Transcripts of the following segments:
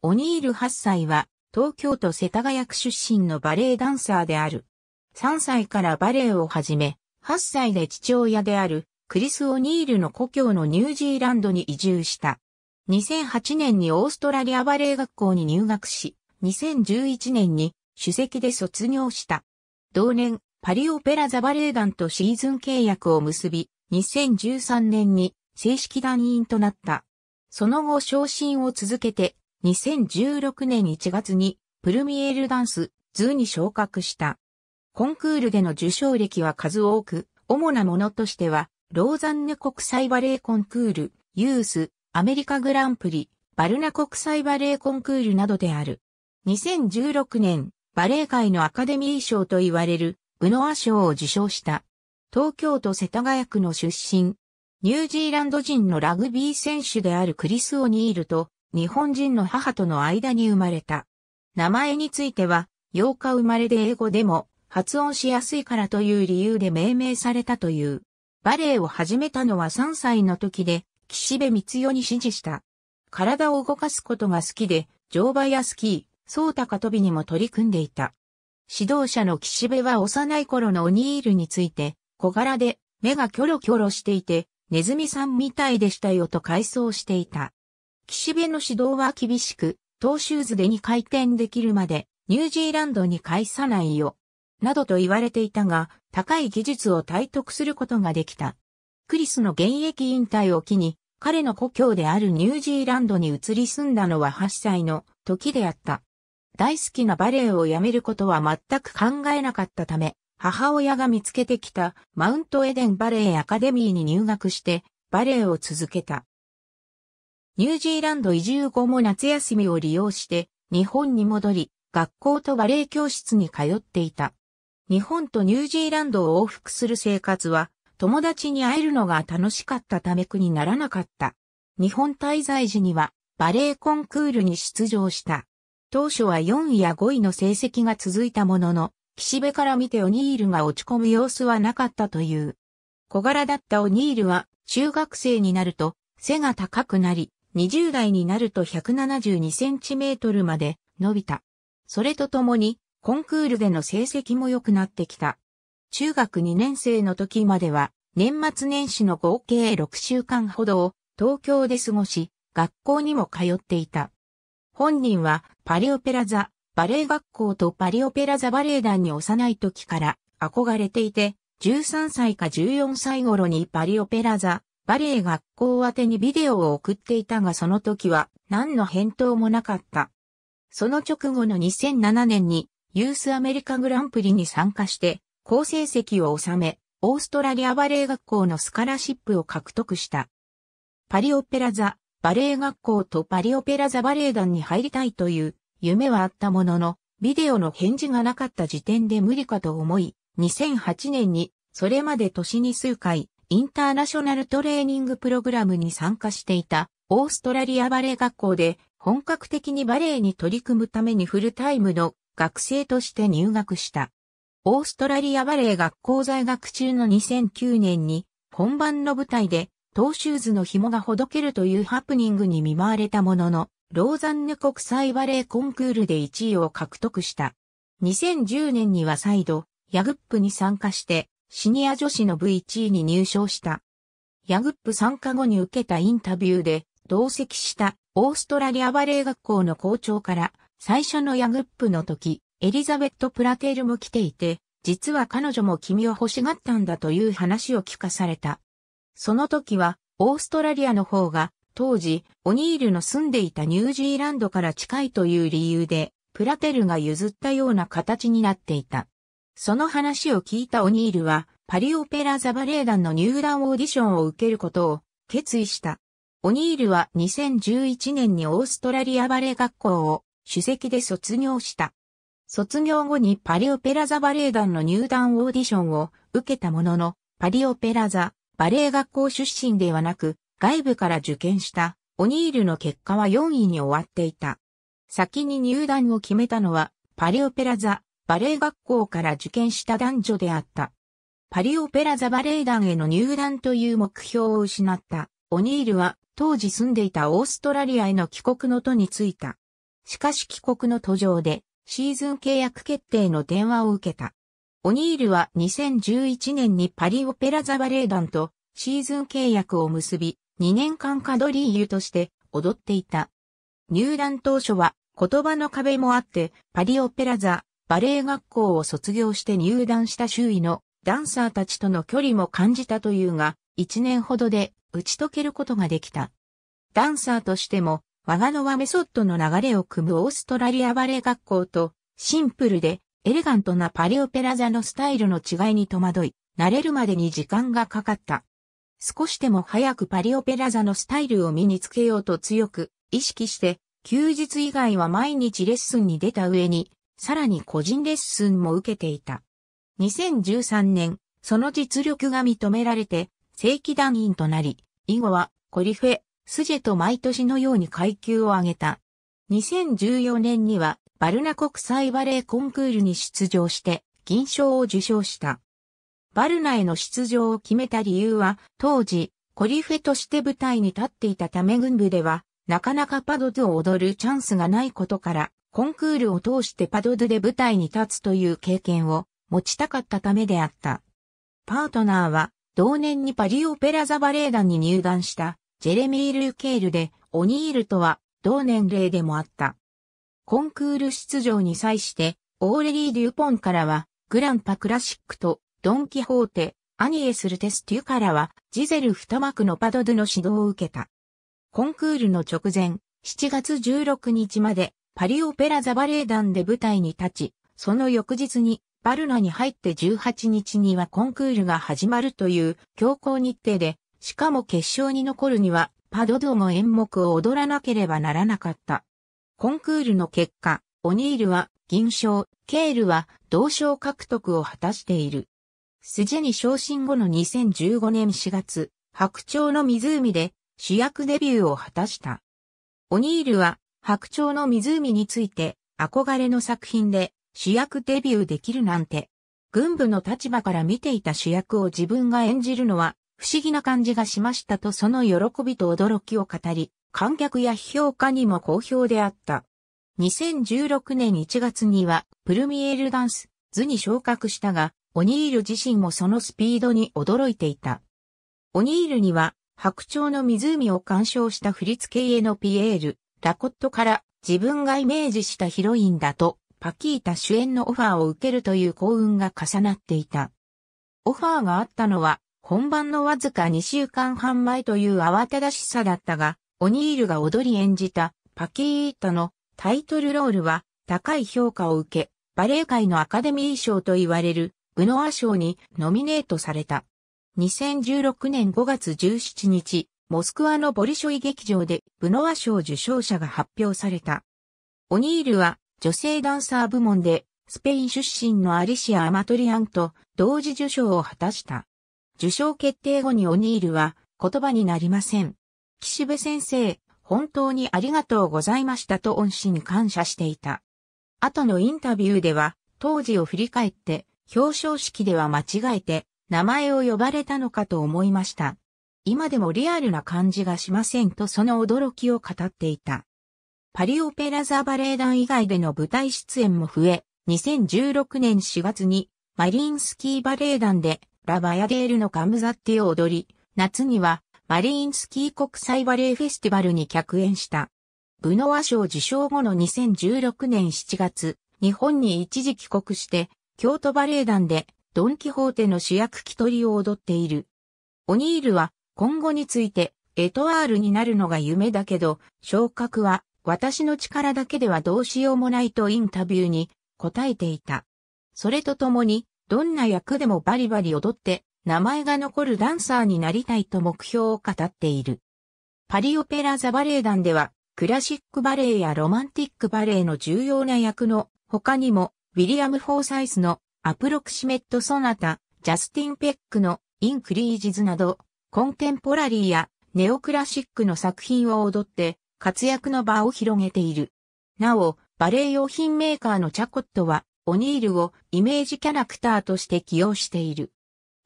オニール8歳は、東京都世田谷区出身のバレエダンサーである。3歳からバレエを始め、8歳で父親である、クリス・オニールの故郷のニュージーランドに移住した。2008年にオーストラリアバレエ学校に入学し、2011年に首席で卒業した。同年、パリオペラザバレエ団とシーズン契約を結び、2013年に正式団員となった。その後昇進を続けて2016年1月にプルミエールダンスズーに昇格した。コンクールでの受賞歴は数多く、主なものとしては、ローザンヌ国際バレエコンクール、ユース、アメリカグランプリ、バルナ国際バレエコンクールなどである。2016年、バレエ界のアカデミー賞と言われる、ブノア賞を受賞した。東京都世田谷区の出身。ニュージーランド人のラグビー選手であるクリス・オニールと日本人の母との間に生まれた。名前については、8日生まれで英語でも発音しやすいからという理由で命名されたという。バレエを始めたのは3歳の時で、岸辺光代に指示した。体を動かすことが好きで、乗馬やスキー、そう高跳びにも取り組んでいた。指導者の岸辺は幼い頃のオニールについて、小柄で目がキョロキョロしていて、ネズミさんみたいでしたよと回想していた。岸辺の指導は厳しく、トーシューズでに回転できるまで、ニュージーランドに返さないよ。などと言われていたが、高い技術を体得することができた。クリスの現役引退を機に、彼の故郷であるニュージーランドに移り住んだのは8歳の時であった。大好きなバレエをやめることは全く考えなかったため、母親が見つけてきたマウントエデンバレエアカデミーに入学してバレエを続けた。ニュージーランド移住後も夏休みを利用して日本に戻り、学校とバレエ教室に通っていた。日本とニュージーランドを往復する生活は友達に会えるのが楽しかったため苦にならなかった。日本滞在時にはバレエコンクールに出場した。当初は4位や5位の成績が続いたものの、岸辺から見てオニールが落ち込む様子はなかったという。小柄だったオニールは中学生になると背が高くなり、20代になると172センチメートルまで伸びた。それとともに、コンクールでの成績も良くなってきた。中学2年生の時までは、年末年始の合計6週間ほどを東京で過ごし、学校にも通っていた。本人はパリオペラ座バレエ学校とパリオペラ座バレエ団に幼い時から憧れていて、13歳か14歳頃にパリオペラ座バレエ学校宛てにビデオを送っていたがその時は何の返答もなかった。その直後の2007年にユースアメリカグランプリに参加して好成績を収め、オーストラリアバレエ学校のスカラシップを獲得した。パリオペラザ、バレエ学校とパリオペラザバレエ団に入りたいという夢はあったものの、ビデオの返事がなかった時点で無理かと思い、2008年にそれまで年に数回インターナショナルトレーニングプログラムに参加していたオーストラリアバレエ学校で本格的にバレエに取り組むためにフルタイムの学生として入学した。オーストラリアバレエ学校在学中の2009年に本番の舞台でトーシューズの紐がほどけるというハプニングに見舞われたものの、ローザンヌ国際バレエコンクールで1位を獲得した。2010年には再度、ヤグップに参加してシニア女子の v 1位に入賞した。ヤグップ参加後に受けたインタビューで、同席したオーストラリアバレエ学校の校長から、最初のヤグップの時、エリザベット・プラテールも来ていて、実は彼女も君を欲しがったんだという話を聞かされた。その時は、オーストラリアの方が、当時、オニールの住んでいたニュージーランドから近いという理由で、プラテルが譲ったような形になっていた。その話を聞いたオニールは、パリオペラザバレエ団の入団オーディションを受けることを決意した。オニールは2011年にオーストラリアバレエ学校を主席で卒業した。卒業後にパリオペラザバレエ団の入団オーディションを受けたものの、パリオペラザバレエ学校出身ではなく、外部から受験したオニールの結果は4位に終わっていた。先に入団を決めたのは、パリオペラザバレエ学校から受験した男女であった。パリオペラザバレエ団への入団という目標を失った。オニールは当時住んでいたオーストラリアへの帰国の途に着いた。しかし帰国の途上でシーズン契約決定の電話を受けた。オニールは2011年にパリオペラザバレエ団とシーズン契約を結び、2年間カドリーユとして踊っていた。入団当初は言葉の壁もあって、パリオペラザバレエ学校を卒業して入団した周囲のダンサーたちとの距離も感じたというが、一年ほどで打ち解けることができた。ダンサーとしても、我がのはメソッドの流れを組むオーストラリアバレエ学校と、シンプルでエレガントなパリオペラ座のスタイルの違いに戸惑い、慣れるまでに時間がかかった。少しでも早くパリオペラ座のスタイルを身につけようと強く意識して、休日以外は毎日レッスンに出た上に、さらに個人レッスンも受けていた。2013年、その実力が認められて、正規団員となり、以後は、コリフェ、スジェと毎年のように階級を上げた。2014年には、バルナ国際バレエコンクールに出場して、銀賞を受賞した。バルナへの出場を決めた理由は、当時、コリフェとして舞台に立っていたため軍部では、なかなかパドゥを踊るチャンスがないことから、コンクールを通してパドドで舞台に立つという経験を持ちたかったためであった。パートナーは同年にパリオペラ座バレエ団に入団したジェレミー・ルケールでオニールとは同年齢でもあった。コンクール出場に際してオーレリー・デュポンからはグランパクラシックとドン・キホーテ、アニエスルテス・テュからはジゼル二幕のパドドの指導を受けた。コンクールの直前、7月16日までパリオペラ座バレエ団で舞台に立ち、その翌日にバルナに入って18日にはコンクールが始まるという強行日程で、しかも決勝に残るにはパドドの演目を踊らなければならなかった。コンクールの結果、オニールは銀賞、ケールは同賞獲得を果たしている。スジェに昇進後の2015年4月、白鳥の湖で主役デビューを果たした。オニールは白鳥の湖について憧れの作品で主役デビューできるなんて、軍部の立場から見ていた主役を自分が演じるのは不思議な感じがしましたとその喜びと驚きを語り、観客や評価にも好評であった。2016年1月にはプルミエールダンス図に昇格したが、オニール自身もそのスピードに驚いていた。オニールには白鳥の湖を鑑賞した振付家のピエール、ラコットから自分がイメージしたヒロインだと、パキータ主演のオファーを受けるという幸運が重なっていた。オファーがあったのは、本番のわずか2週間半前という慌ただしさだったが、オニールが踊り演じたパキータのタイトルロールは高い評価を受け、バレエ界のアカデミー賞と言われるグノア賞にノミネートされた。2016年5月17日、モスクワのボリショイ劇場でブノワ賞受賞者が発表された。オニールは女性ダンサー部門でスペイン出身のアリシア・アマトリアンと同時受賞を果たした。受賞決定後にオニールは言葉になりません。岸部先生、本当にありがとうございましたと恩師に感謝していた。後のインタビューでは当時を振り返って表彰式では間違えて名前を呼ばれたのかと思いました。今でもリアルな感じがしませんとその驚きを語っていた。パリオペラ座バレエ団以外での舞台出演も増え、2016年4月にマリンスキーバレエ団でラバヤデールのカムザッティを踊り、夏にはマリンスキー国際バレエフェスティバルに客演した。ブノワ賞受賞後の2016年7月、日本に一時帰国して、京都バレエ団でドンキホーテの主役キトリを踊っている。オニールは今後について、エトワールになるのが夢だけど、昇格は私の力だけではどうしようもないとインタビューに答えていた。それとともに、どんな役でもバリバリ踊って、名前が残るダンサーになりたいと目標を語っている。パリオペラザバレエ団では、クラシックバレエやロマンティックバレエの重要な役の他にも、ウィリアム・フォーサイスのアプロクシメット・ソナタ、ジャスティン・ペックのインクリージズなど、コンテンポラリーやネオクラシックの作品を踊って活躍の場を広げている。なお、バレエ用品メーカーのチャコットは、オニールをイメージキャラクターとして起用している。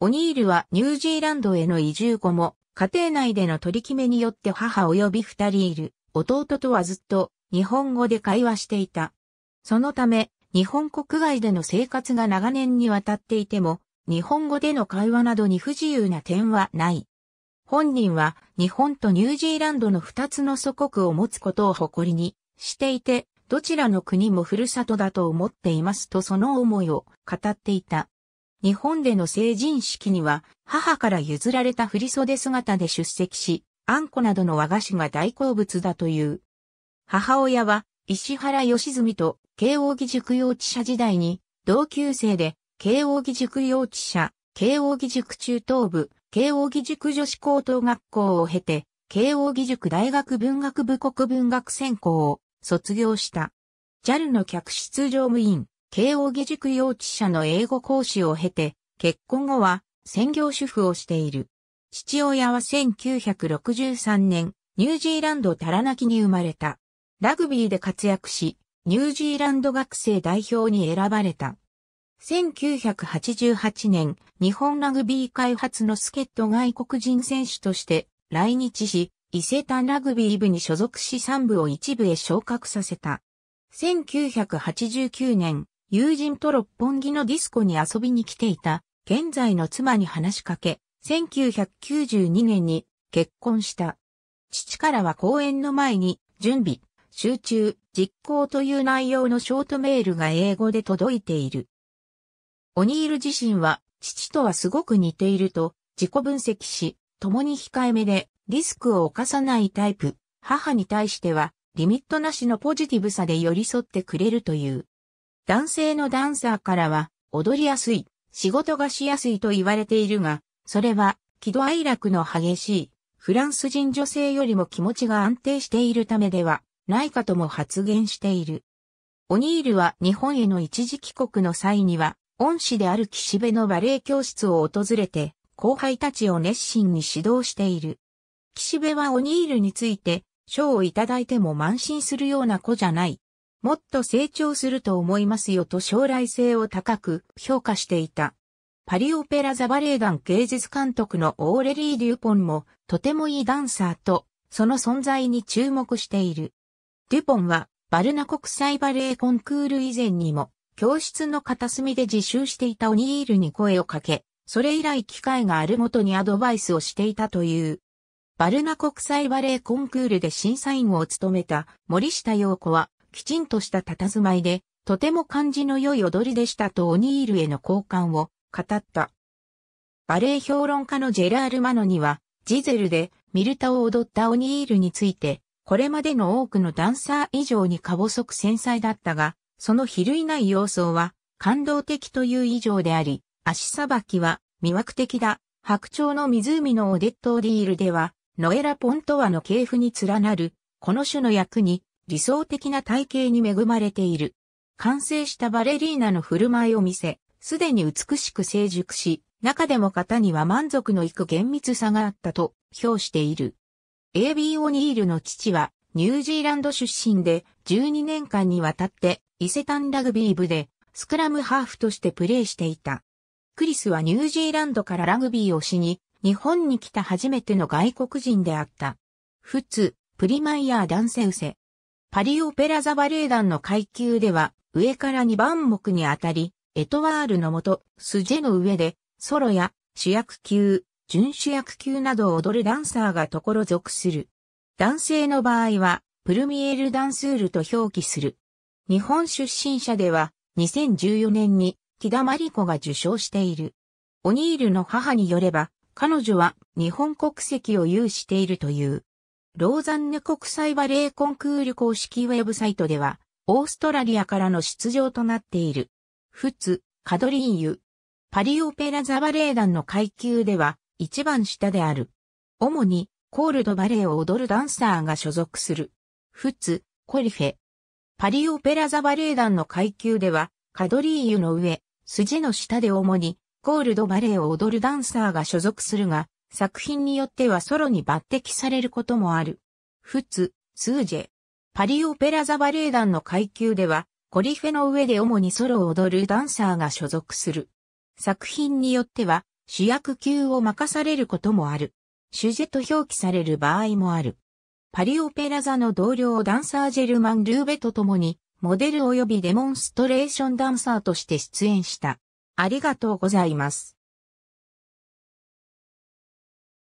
オニールはニュージーランドへの移住後も、家庭内での取り決めによって母及び二人いる、弟とはずっと日本語で会話していた。そのため、日本国外での生活が長年にわたっていても、日本語での会話などに不自由な点はない。本人は日本とニュージーランドの二つの祖国を持つことを誇りにしていて、どちらの国もふるさとだと思っていますとその思いを語っていた。日本での成人式には母から譲られた振袖姿で出席し、あんこなどの和菓子が大好物だという。母親は石原良純と慶応義塾幼稚舎時代に同級生で慶応義塾幼稚舎、慶応義塾中等部、慶応義塾女子高等学校を経て、慶応義塾大学文学部国文学専攻を卒業した。JAL の客室乗務員、慶応義塾幼稚舎の英語講師を経て、結婚後は専業主婦をしている。父親は1963年、ニュージーランドタラナキに生まれた。ラグビーで活躍し、ニュージーランド学生代表に選ばれた。1988年、日本ラグビー開発の助っ人外国人選手として来日し、伊勢丹ラグビー部に所属し3部を一部へ昇格させた。1989年、友人と六本木のディスコに遊びに来ていた、現在の妻に話しかけ、1992年に結婚した。父からは公演の前に、準備、集中、実行という内容のショートメールが英語で届いている。オニール自身は父とはすごく似ていると自己分析し、共に控えめでリスクを犯さないタイプ、母に対してはリミットなしのポジティブさで寄り添ってくれるという。男性のダンサーからは踊りやすい、仕事がしやすいと言われているが、それは喜怒哀楽の激しいフランス人女性よりも気持ちが安定しているためではないかとも発言している。オニールは日本への一時帰国の際には恩師である岸辺のバレエ教室を訪れて、後輩たちを熱心に指導している。岸辺はオニールについて、賞をいただいても満身するような子じゃない。もっと成長すると思いますよと将来性を高く評価していた。パリオペラザバレエ団芸術監督のオーレリー・デュポンもとてもいいダンサーとその存在に注目している。デュポンはバルナ国際バレエコンクール以前にも教室の片隅で自習していたオニールに声をかけ、それ以来機会があるごとにアドバイスをしていたという。バルナ国際バレエコンクールで審査員を務めた森下陽子は、きちんとした佇まいで、とても感じの良い踊りでしたとオニールへの好感を語った。バレエ評論家のジェラール・マノには、ジゼルでミルタを踊ったオニールについて、これまでの多くのダンサー以上にか細く繊細だったが、その比類ない様相は感動的という以上であり、足さばきは魅惑的だ。白鳥の湖のオデット・オディールでは、ノエラ・ポントワの系譜に連なる、この種の役に理想的な体型に恵まれている。完成したバレリーナの振る舞いを見せ、すでに美しく成熟し、中でも型には満足のいく厳密さがあったと評している。AB オニールの父はニュージーランド出身で12年間にわたって伊勢丹ラグビー部でスクラムハーフとしてプレーしていた。クリスはニュージーランドからラグビーをしに、日本に来た初めての外国人であった。フツ、プリマイヤー男性ウセ。パリオペラザバレエ団の階級では、上から2番目にあたり、エトワールのもと、スジェの上で、ソロや主役級、準主役級などを踊るダンサーがところ属する。男性の場合は、プルミエールダンスールと表記する。日本出身者では2014年に木田真理子が受賞している。オニールの母によれば、彼女は日本国籍を有しているという。ローザンヌ国際バレエコンクール公式ウェブサイトでは、オーストラリアからの出場となっている。フツ、カドリーユ。パリオペラザバレエ団の階級では、一番下である。主に、コールドバレエを踊るダンサーが所属する。フツ、コリフェ。パリオペラ座バレエ団の階級では、カドリーユの上、筋の下で主に、ゴールドバレエを踊るダンサーが所属するが、作品によってはソロに抜擢されることもある。フツ、スージェ。パリオペラ座バレエ団の階級では、コリフェの上で主にソロを踊るダンサーが所属する。作品によっては、主役級を任されることもある。主事ェと表記される場合もある。パリオペラ座の同僚ダンサージェルマン・ルーベと共に、モデル及びデモンストレーションダンサーとして出演した。ありがとうございます。